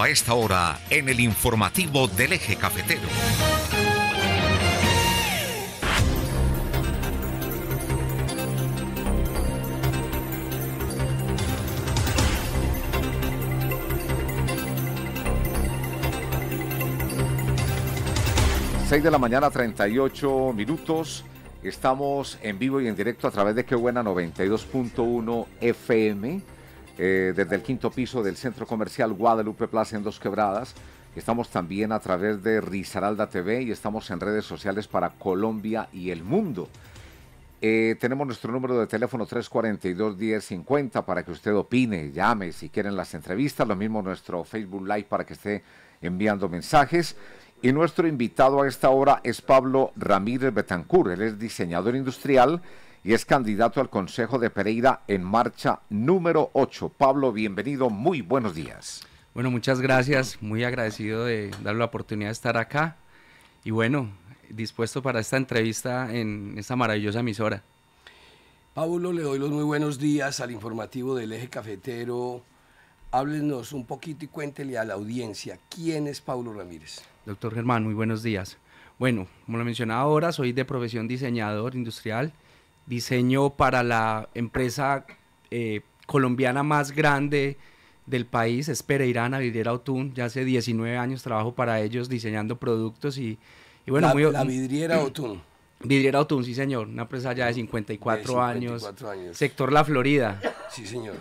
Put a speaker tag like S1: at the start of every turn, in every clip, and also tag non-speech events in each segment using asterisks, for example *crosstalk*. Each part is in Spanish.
S1: a esta hora en el informativo del eje cafetero. Seis de la mañana, 38 minutos. Estamos en vivo y en directo a través de Qué Buena 92.1 FM eh, desde el quinto piso del Centro Comercial Guadalupe Plaza en Dos Quebradas. Estamos también a través de Risaralda TV y estamos en redes sociales para Colombia y el mundo. Eh, tenemos nuestro número de teléfono 342-1050 para que usted opine, llame si quieren las entrevistas. Lo mismo nuestro Facebook Live para que esté enviando mensajes. Y nuestro invitado a esta hora es Pablo Ramírez Betancur. Él es diseñador industrial y es candidato al Consejo de Pereira en marcha número 8. Pablo, bienvenido, muy buenos días.
S2: Bueno, muchas gracias, muy agradecido de darle la oportunidad de estar acá y bueno, dispuesto para esta entrevista en esta maravillosa emisora.
S3: Pablo, le doy los muy buenos días al informativo del eje cafetero. Háblenos un poquito y cuéntele a la audiencia quién es Pablo Ramírez.
S2: Doctor Germán, muy buenos días. Bueno, como lo mencionaba ahora, soy de profesión diseñador industrial diseño para la empresa eh, colombiana más grande del país, es Pereirana, Vidriera Autun. Ya hace 19 años trabajo para ellos diseñando productos y, bueno, la, la Vidriera Autun? *clears throat* Vidriera Autun, sí señor, una empresa ya de 54, años, años, sector La Florida. Sí señor.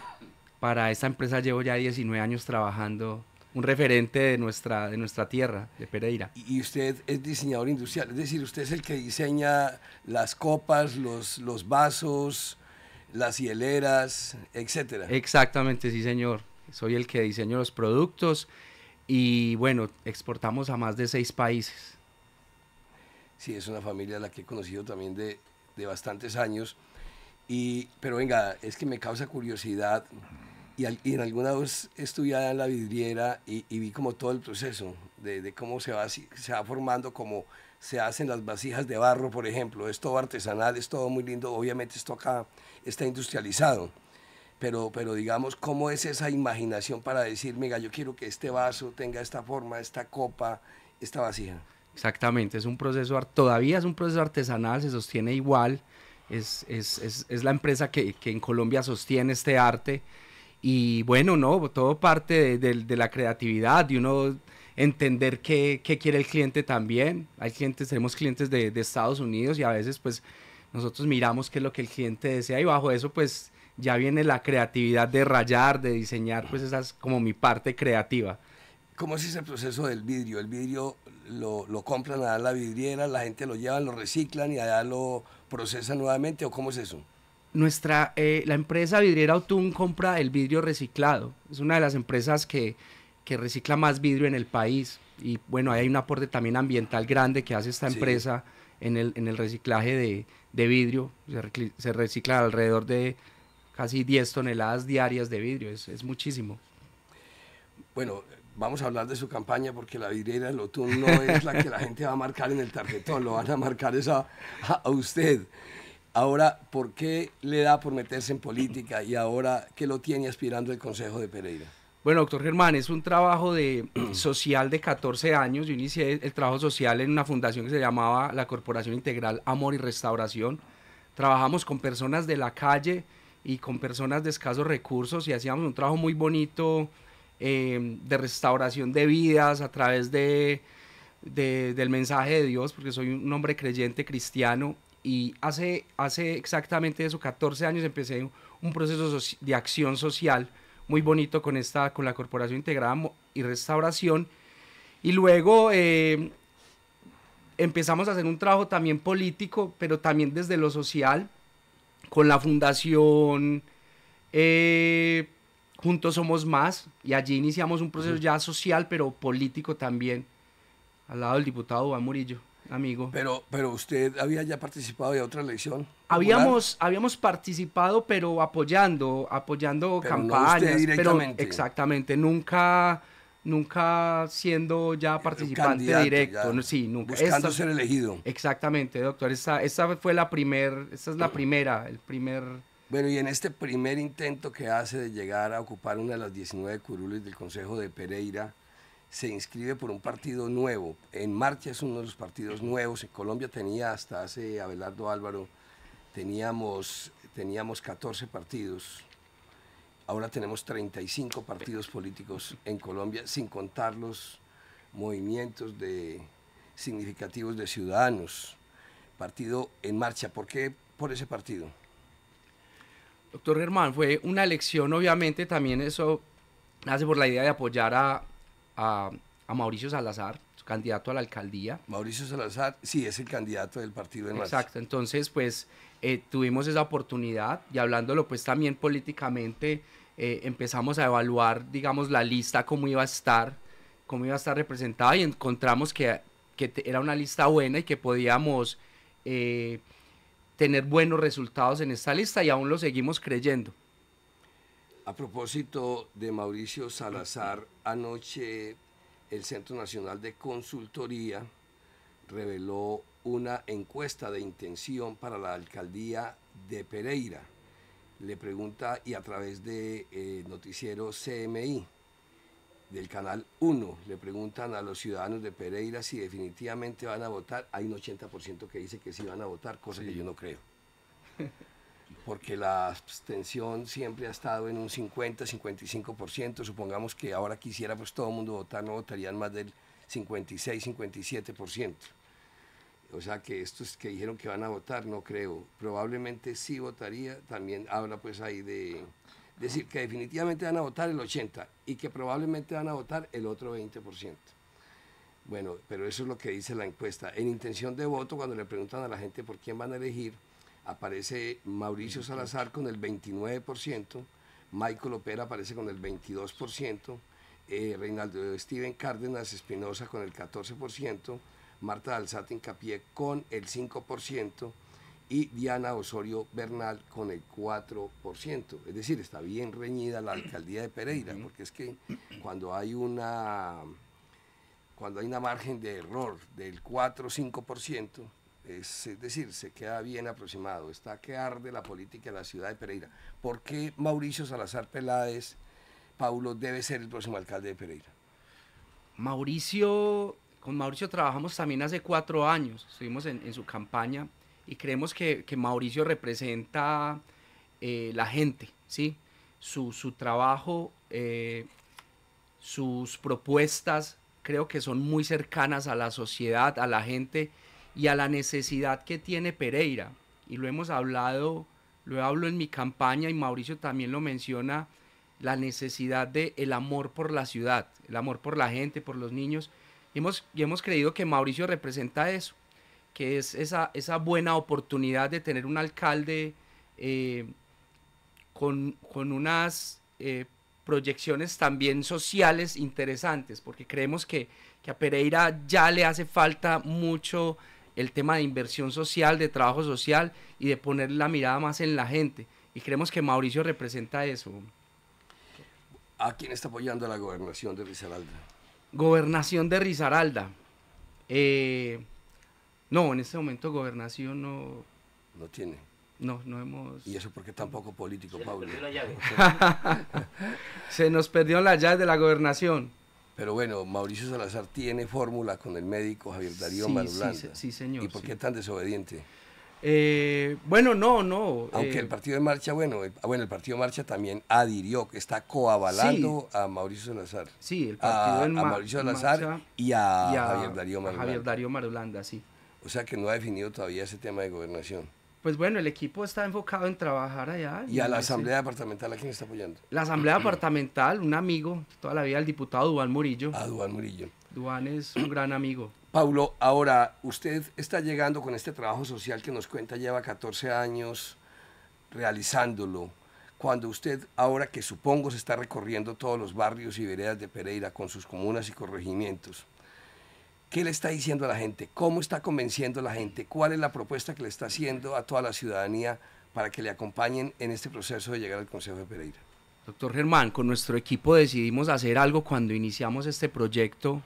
S2: Para esta empresa llevo ya 19 años trabajando un referente de nuestra, de nuestra tierra, de Pereira.
S3: Y usted es diseñador industrial, es decir, usted es el que diseña las copas, los, los vasos, las hieleras, etcétera.
S2: Exactamente, sí, señor. Soy el que diseño los productos y bueno, exportamos a más de seis países.
S3: Sí, es una familia a la que he conocido también de, bastantes años. Y, pero venga, es que me causa curiosidad y, en alguna vez allá en la vidriera y, vi como todo el proceso de, de cómo se va, se va formando, cómo se hacen las vasijas de barro, por ejemplo. Es todo artesanal, es todo muy lindo. Obviamente esto acá está industrializado. Pero, pero digamos, ¿cómo es esa imaginación para decir, mira, yo quiero que este vaso tenga esta forma, esta copa, esta vasija?
S2: Exactamente, es un proceso, todavía es un proceso artesanal, se sostiene igual, es, es, es, es la empresa que, que, en Colombia sostiene este arte y bueno, no, todo parte de, la creatividad, de uno entender qué, qué, quiere el cliente también. Hay clientes, tenemos clientes de, Estados Unidos y a veces pues nosotros miramos qué es lo que el cliente desea y bajo eso pues ya viene la creatividad de rayar, de diseñar, pues esa es como mi
S3: parte creativa. ¿Cómo es ese proceso del vidrio? El vidrio lo, lo compran a la vidriera, la gente lo lleva, lo reciclan y allá lo procesan nuevamente o cómo es eso?
S2: nuestra, eh, la empresa vidriera Autun compra el vidrio reciclado. Es una de las empresas que, recicla más vidrio en el país. Y bueno, hay un aporte también ambiental grande que hace esta empresa en, el, reciclaje de, vidrio. Se, recicla, alrededor de casi 10 toneladas diarias de vidrio. Es, muchísimo.
S3: Bueno, vamos a hablar de su campaña porque la vidriera del Autun no es la que la gente va a marcar en el tarjetón. Lo van a marcar esa, a usted. Ahora, ¿por qué le da por meterse en política y ahora qué lo tiene aspirando el Consejo de Pereira?
S2: Bueno, doctor Germán, es un trabajo de, *clears throat* social de 14 años. Yo inicié el trabajo social en una fundación que se llamaba la Corporación Integral Amor y Restauración. Trabajamos con personas de la calle y con personas de escasos recursos y hacíamos un trabajo muy bonito em, de restauración de vidas a través del mensaje de Dios, porque soy un hombre creyente cristiano y hace, hace exactamente eso, 14 años, empecé un, proceso de acción social muy bonito con, esta, con la Corporación Integrada y Restauración. Y luego eh, empezamos a hacer un trabajo también político, pero también desde lo social, con la Fundación eh, Juntos Somos Más, y allí iniciamos un proceso ya social, pero político también, al lado del diputado Juan Murillo
S3: amigo. Pero, pero usted había ya participado de otra elección.
S2: Habíamos, habíamos participado, pero apoyando, apoyando pero campañas. directamente. Pero,
S3: exactamente,
S2: nunca, nunca siendo ya eh, participante directo. sí, nunca. Buscando ser elegido. Exactamente, doctor. Esa, fue la primera esa es la primera, el primer.
S3: Bueno, y en este primer intento que hace de llegar a ocupar una de las 19 curules del Consejo de Pereira, se inscribe por un partido nuevo. En Marcha es uno de los partidos nuevos. En Colombia tenía hasta hace Abelardo Álvaro, teníamos, teníamos 14 partidos. Ahora tenemos 35 partidos políticos en Colombia, sin contar los movimientos de, significativos de ciudadanos. Partido en marcha. ¿Por qué por ese partido?
S2: Doctor Germán, fue una elección, obviamente, también eso nace por la idea de apoyar a, a, Mauricio Salazar, su candidato a la alcaldía. Mauricio Salazar, sí, es el candidato del partido de Exacto, entonces pues eh, tuvimos esa oportunidad y hablándolo pues también políticamente eh, empezamos a evaluar, digamos, la lista, cómo iba a estar, cómo iba a estar representada y encontramos que, era una lista buena y que podíamos... Eh, tener buenos resultados en esta lista y aún lo seguimos creyendo.
S3: A propósito de Mauricio Salazar, anoche el Centro Nacional de Consultoría reveló una encuesta de intención para la alcaldía de Pereira. Le pregunta y a través de eh, noticiero CMI del canal 1 le preguntan a los ciudadanos de Pereira si definitivamente van a votar. Hay un 80% que dice que sí van a votar, cosa que yo no creo. *laughs* porque la abstención siempre ha estado en un 50-55%, supongamos que ahora quisiera pues todo el mundo votar, no votarían más del 56-57%. O sea que estos que dijeron que van a votar, no creo. Probablemente sí votaría, también habla pues ahí de decir que definitivamente van a votar el 80% y que probablemente van a votar el otro 20%. Bueno, pero eso es lo que dice la encuesta. En intención de voto, cuando le preguntan a la gente por quién van a elegir, aparece Mauricio Salazar con el 29%, Michael Opera aparece con el 22%, eh, Reinaldo Steven Cárdenas Espinosa con el 14%, Marta Alzate Incapié con el 5% y Diana Osorio Bernal con el 4%. Es decir, está bien reñida la alcaldía de Pereira, porque es que cuando hay una cuando hay una margen de error del 4 o 5%, es, eh, decir, se queda bien aproximado. Está que arde la política en la ciudad de Pereira. ¿Por qué Mauricio Salazar Peláez, Paulo, debe ser el próximo alcalde de Pereira? Mauricio, con Mauricio trabajamos también hace cuatro
S2: años. Estuvimos en, su campaña y creemos que, Mauricio representa eh, la gente, ¿sí? Su, trabajo, eh, sus propuestas, creo que son muy cercanas a la sociedad, a la gente y a la necesidad que tiene Pereira. Y lo hemos hablado, lo hablo en mi campaña y Mauricio también lo menciona, la necesidad de el amor por la ciudad, el amor por la gente, por los niños. Y hemos, hemos creído que Mauricio representa eso, que es esa, esa buena oportunidad de tener un alcalde eh, con, unas eh, proyecciones también sociales interesantes, porque creemos que, que a Pereira ya le hace falta mucho el tema de inversión social, de trabajo social y de poner la mirada más en la gente. Y creemos que Mauricio representa eso.
S3: ¿A quién está apoyando la gobernación de Risaralda?
S2: Gobernación de Risaralda. Eh,
S3: no, en este momento gobernación no... No tiene. No, no hemos... ¿Y eso porque tampoco político, Pablo? Se nos perdió la llave. *laughs* se nos perdió la llave de la gobernación. Pero bueno, Mauricio Salazar tiene fórmula con el médico Javier Darío Marulanda. Sí, señor. ¿Y por qué tan desobediente? Eh, bueno, no, no. Aunque eh. el partido de marcha, bueno, el, ah, bueno, el partido de marcha también adhirió, está coavalando a Mauricio Salazar.
S2: Sí, el partido de marcha. a Mauricio Salazar y, a Javier Darío Marulanda. A Javier
S3: Darío Marulanda, sí. O sea que no ha definido todavía ese tema de gobernación.
S2: Pues bueno, el equipo está enfocado en trabajar
S3: allá. ¿Y a la Asamblea Departamental a quién está apoyando?
S2: La Asamblea Departamental, un amigo, toda la vida, el
S3: diputado Duan Murillo. A Duan Murillo. Duan es un *clears throat* gran amigo. Paulo, ahora usted está llegando con este trabajo social que nos cuenta, lleva 14 años realizándolo. Cuando usted, ahora que supongo se está recorriendo todos los barrios y veredas de Pereira con sus comunas y corregimientos, ¿Qué le está diciendo a la gente? ¿Cómo está convenciendo a la gente? ¿Cuál es la propuesta que le está haciendo a toda la ciudadanía para que le acompañen en este proceso de llegar al Consejo de Pereira?
S2: Doctor Germán, con nuestro equipo decidimos hacer algo cuando iniciamos este proyecto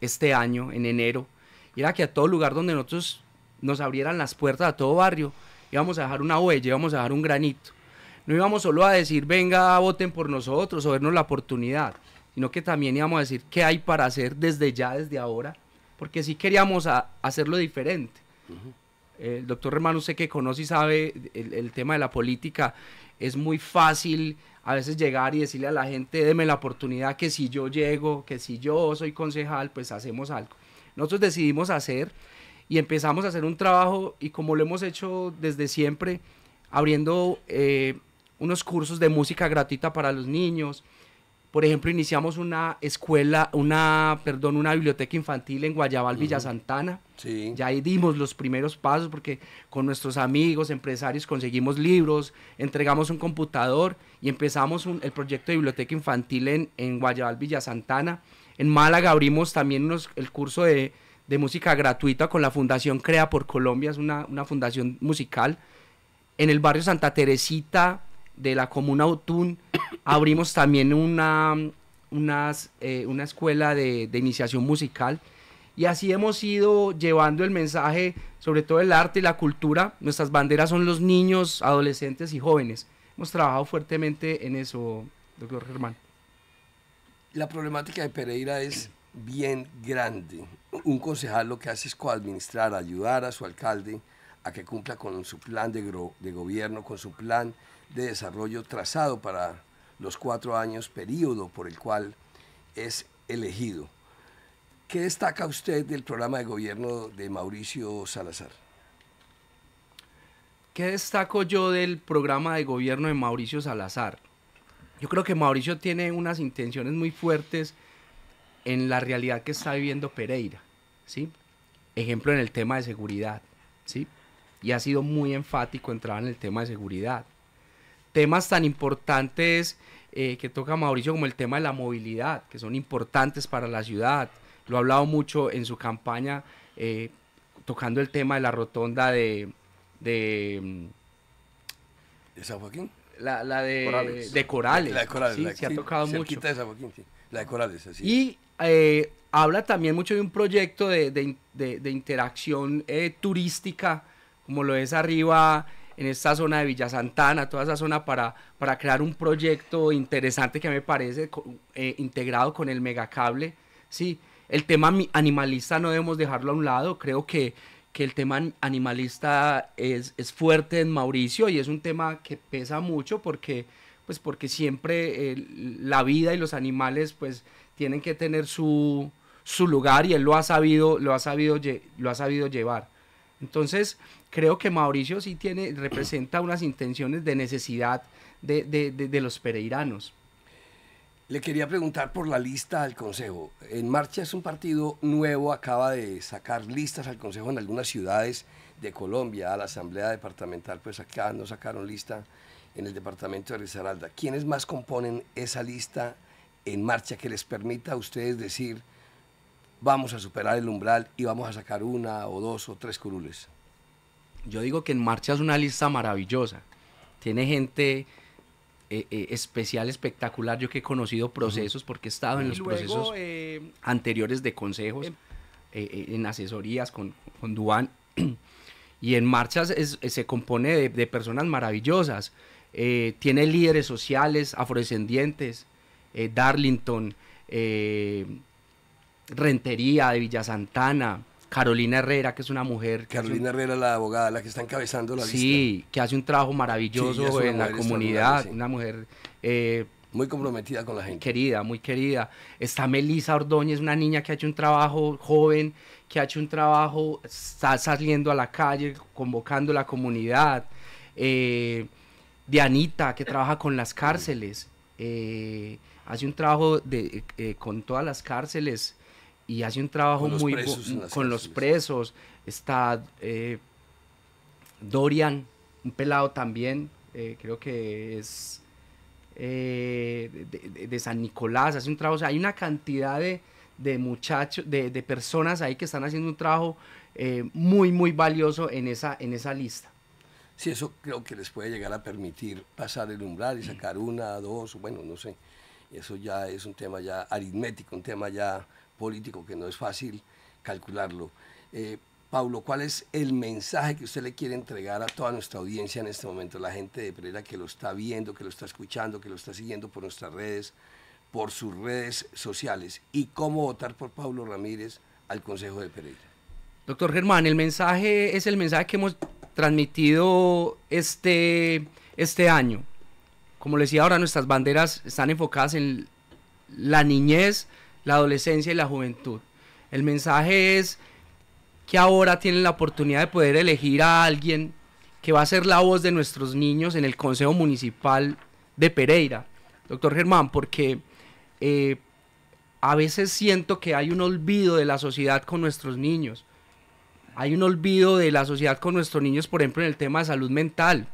S2: este año, en enero, era que a todo lugar donde nosotros nos abrieran las puertas, a todo barrio, íbamos a dejar una huella, íbamos a dejar un granito. No íbamos solo a decir, venga, voten por nosotros o vernos la oportunidad, sino que también íbamos a decir qué hay para hacer desde ya, desde ahora, porque sí queríamos hacerlo diferente. Eh, el doctor Hermano, usted que conoce y sabe el, tema de la política, es muy fácil a veces llegar y decirle a la gente, déme la oportunidad que si yo llego, que si yo soy concejal, pues hacemos algo. Nosotros decidimos hacer y empezamos a hacer un trabajo y como lo hemos hecho desde siempre, abriendo eh, unos cursos de música gratuita para los niños, por ejemplo, iniciamos una escuela, una, perdón, una biblioteca infantil en Guayabal, Villa Santana. Ya ahí dimos los primeros pasos porque con nuestros amigos, empresarios, conseguimos libros, entregamos un computador y empezamos el proyecto de biblioteca infantil en, en Guayabal, Villa Santana. En Málaga abrimos también el curso de, de, música gratuita con la Fundación Crea por Colombia, es una, una fundación musical. En el barrio Santa Teresita de la Comuna Otún Abrimos también una, eh, una escuela de, iniciación musical y así hemos ido llevando el mensaje, sobre todo el arte y la cultura. Nuestras banderas son los niños, adolescentes y jóvenes. Hemos trabajado fuertemente en eso, doctor Germán.
S3: La problemática de Pereira es bien grande. Un concejal lo que hace es coadministrar, ayudar a su alcalde a que cumpla con su plan de, de gobierno, con su plan de desarrollo trazado para los cuatro años periodo por el cual es elegido. ¿Qué destaca usted del programa de gobierno de Mauricio Salazar? ¿Qué destaco yo del programa de
S2: gobierno de Mauricio Salazar? Yo creo que Mauricio tiene unas intenciones muy fuertes en la realidad que está viviendo Pereira, ¿sí? Ejemplo en el tema de seguridad, ¿sí? Y ha sido muy enfático entrar en el tema de seguridad temas tan importantes eh, que toca Mauricio como el tema de la movilidad, que son importantes para la ciudad. Lo ha hablado mucho en su campaña eh, tocando el tema de la rotonda de... ¿De, mm, San
S3: Joaquín? La, de, Corales. La de Corales. Sí, se ha tocado mucho. De La de Corales, así. Y
S2: eh, habla también mucho de un proyecto de, de, de interacción turística, como lo es arriba en esta zona de Villa Santana, toda esa zona para, crear un proyecto interesante que me parece eh, integrado con el megacable. Sí, el tema animalista no debemos dejarlo a un lado, creo que, el tema animalista es, fuerte en Mauricio y es un tema que pesa mucho porque, pues porque siempre eh, la vida y los animales pues tienen que tener su, lugar y él lo ha sabido, lo ha sabido, lo ha sabido llevar. Entonces, creo que Mauricio sí tiene, representa unas intenciones de necesidad
S3: de, los pereiranos. Le quería preguntar por la lista al Consejo. En Marcha es un partido nuevo, acaba de sacar listas al Consejo en algunas ciudades de Colombia, a la Asamblea Departamental, pues acá no sacaron lista en el departamento de Risaralda. ¿Quiénes más componen esa lista en Marcha que les permita a ustedes decir vamos a superar el umbral y vamos a sacar una o dos o tres curules. Yo digo que En Marcha es una lista
S2: maravillosa. Tiene gente eh, eh, especial, espectacular. Yo que he conocido procesos, porque he estado en los procesos eh, anteriores de consejos, em, en asesorías con, con *clears throat* y En marchas se compone de personas maravillosas. tiene líderes sociales, afrodescendientes, Darlington, Rentería, de Villa Santana, Carolina Herrera, que es una mujer. Carolina
S3: Herrera, la abogada, la que está encabezando la sí,
S2: Sí, que hace un trabajo maravilloso en la comunidad, una mujer. Eh, muy comprometida con la gente. Querida, muy querida. Está Melisa Ordóñez, una niña que ha hecho un trabajo joven, que ha hecho un trabajo, está saliendo a la calle, convocando la comunidad. Eh, Dianita, que trabaja con las cárceles, eh, hace un trabajo de, con todas las cárceles y hace un trabajo muy con los presos. Está eh, Dorian, un pelado también, eh, creo que es eh, de, San Nicolás, hace un trabajo. hay una cantidad de, muchachos, de, personas ahí que están haciendo un trabajo muy,
S3: muy valioso en esa, en esa lista. Sí, eso creo que les puede llegar a permitir pasar el umbral y sacar una, dos, bueno, no sé. Eso ya es un tema ya aritmético, un tema ya político que no es fácil calcularlo. Eh, Pablo, ¿cuál es el mensaje que usted le quiere entregar a toda nuestra audiencia en este momento, la gente de Pereira que lo está viendo, que lo está escuchando, que lo está siguiendo por nuestras redes, por sus redes sociales? ¿Y cómo votar por Pablo Ramírez al Consejo de Pereira?
S2: Doctor Germán, el mensaje es el mensaje que hemos transmitido este, este año. Como les decía ahora, nuestras banderas están enfocadas en la niñez, la adolescencia y la juventud. El mensaje es que ahora tienen la oportunidad de poder elegir a alguien que va a ser la voz de nuestros niños en el Consejo Municipal de Pereira. Doctor Germán, porque eh, a veces siento que hay un olvido de la sociedad con nuestros niños. Hay un olvido de la sociedad con nuestros niños, por ejemplo, en el tema de salud mental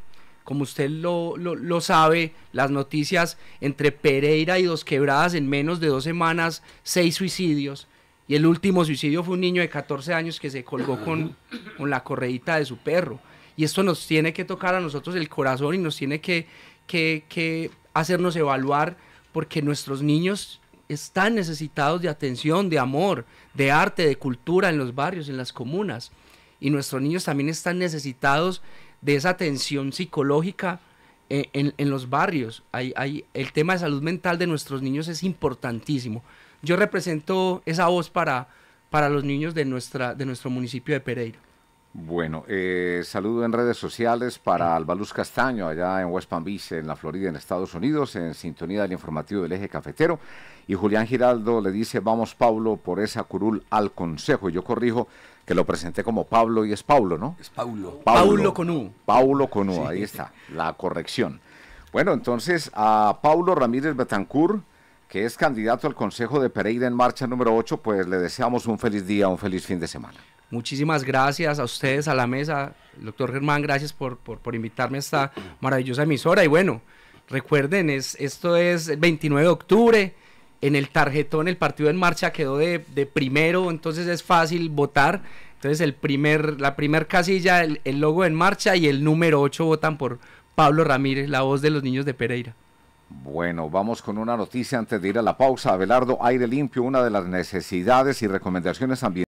S2: como usted lo, sabe, las noticias entre Pereira y Dos Quebradas en menos de dos semanas, seis suicidios. Y el último suicidio fue un niño de 14 años que se colgó con, con la corredita de su perro. Y esto nos tiene que tocar a nosotros el corazón y nos tiene que, que hacernos evaluar porque nuestros niños están necesitados de atención, de amor, de arte, de cultura en los barrios, en las comunas. Y nuestros niños también están necesitados de esa tensión psicológica eh, en, los barrios. hay, el tema de salud mental de nuestros niños es importantísimo. Yo represento esa voz para, para los niños de, nuestra, de nuestro municipio de Pereira.
S1: Bueno, eh, saludo en redes sociales para mm. Alba Castaño, allá en West Palm Beach, en la Florida, en Estados Unidos, en sintonía del informativo del eje cafetero. Y Julián Giraldo le dice, vamos Pablo, por esa curul al Consejo. Y yo corrijo, que lo presenté como Pablo y es Paulo, ¿no? Es
S3: Paulo. Paulo,
S1: con U. Paulo con ahí está, la corrección. Bueno, entonces a Paulo Ramírez Betancur, que es candidato al Consejo de Pereira en Marcha número 8, pues le deseamos un feliz día, un feliz fin de semana.
S2: Muchísimas gracias a ustedes, a la mesa. Doctor Germán, gracias por, por, invitarme a esta maravillosa emisora. Y bueno, recuerden, esto es 29 de octubre en el tarjetón el partido en marcha quedó de, primero, entonces es fácil votar. Entonces el primer, la primer casilla, el, el logo en marcha y el número 8 votan por Pablo Ramírez, la voz
S1: de los niños de Pereira. Bueno, vamos con una noticia antes de ir a la pausa. Abelardo, aire limpio, una de las necesidades y recomendaciones ambientales.